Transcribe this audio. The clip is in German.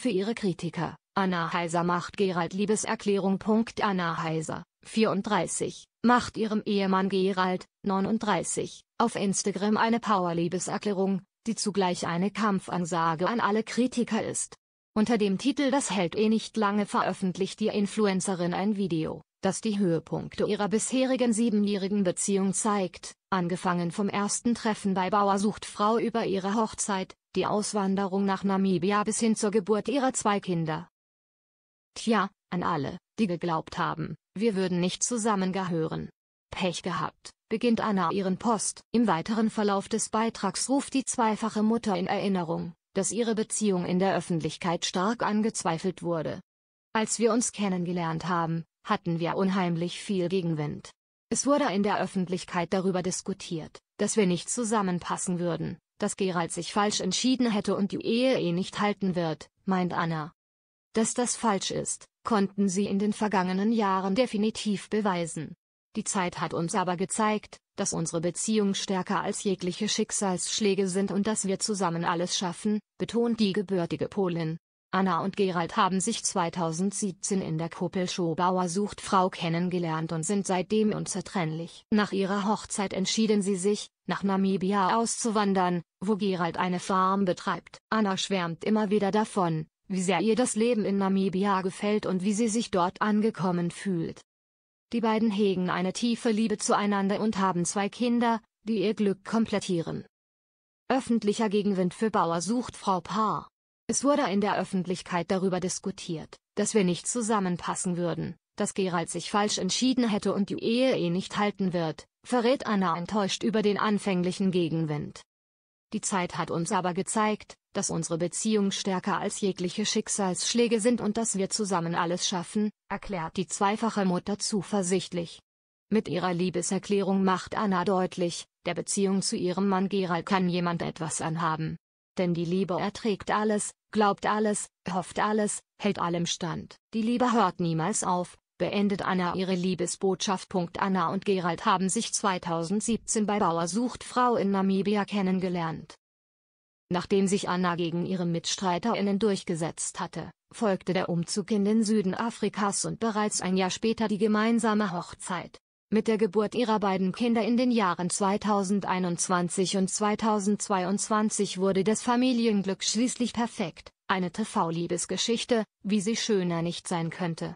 Für ihre Kritiker, Anna Heiser macht Gerald Liebeserklärung. Anna Heiser, 34, macht ihrem Ehemann Gerald, 39, auf Instagram eine Power-Liebeserklärung, die zugleich eine Kampfansage an alle Kritiker ist. Unter dem Titel Das hält eh nicht lange veröffentlicht die Influencerin ein Video, das die Höhepunkte ihrer bisherigen siebenjährigen Beziehung zeigt, angefangen vom ersten Treffen bei Bauer sucht Frau über ihre Hochzeit, die Auswanderung nach Namibia bis hin zur Geburt ihrer zwei Kinder. Tja, an alle, die geglaubt haben, wir würden nicht zusammengehören. Pech gehabt, beginnt Anna ihren Post. Im weiteren Verlauf des Beitrags ruft die zweifache Mutter in Erinnerung, dass ihre Beziehung in der Öffentlichkeit stark angezweifelt wurde. Als wir uns kennengelernt haben, hatten wir unheimlich viel Gegenwind. Es wurde in der Öffentlichkeit darüber diskutiert, dass wir nicht zusammenpassen würden, dass Gerald sich falsch entschieden hätte und die Ehe eh nicht halten wird, meint Anna. Dass das falsch ist, konnten sie in den vergangenen Jahren definitiv beweisen. Die Zeit hat uns aber gezeigt, dass unsere Beziehung stärker als jegliche Schicksalsschläge sind und dass wir zusammen alles schaffen, betont die gebürtige Polin. Anna und Gerald haben sich 2017 in der Kuppel Bauer sucht Frau kennengelernt und sind seitdem unzertrennlich. Nach ihrer Hochzeit entschieden sie sich, nach Namibia auszuwandern, wo Gerald eine Farm betreibt. Anna schwärmt immer wieder davon, wie sehr ihr das Leben in Namibia gefällt und wie sie sich dort angekommen fühlt. Die beiden hegen eine tiefe Liebe zueinander und haben zwei Kinder, die ihr Glück komplettieren. Öffentlicher Gegenwind für Bauer sucht Frau Paar es wurde in der Öffentlichkeit darüber diskutiert, dass wir nicht zusammenpassen würden, dass Gerald sich falsch entschieden hätte und die Ehe eh nicht halten wird, verrät Anna enttäuscht über den anfänglichen Gegenwind. Die Zeit hat uns aber gezeigt, dass unsere Beziehung stärker als jegliche Schicksalsschläge sind und dass wir zusammen alles schaffen, erklärt die zweifache Mutter zuversichtlich. Mit ihrer Liebeserklärung macht Anna deutlich, der Beziehung zu ihrem Mann Gerald kann jemand etwas anhaben, denn die Liebe erträgt alles, glaubt alles, hofft alles, hält allem stand. Die Liebe hört niemals auf, beendet Anna ihre Liebesbotschaft. Anna und Gerald haben sich 2017 bei Bauer sucht Frau in Namibia kennengelernt. Nachdem sich Anna gegen ihre MitstreiterInnen durchgesetzt hatte, folgte der Umzug in den Süden Afrikas und bereits ein Jahr später die gemeinsame Hochzeit. Mit der Geburt ihrer beiden Kinder in den Jahren 2021 und 2022 wurde das Familienglück schließlich perfekt, eine TV-Liebesgeschichte, wie sie schöner nicht sein könnte.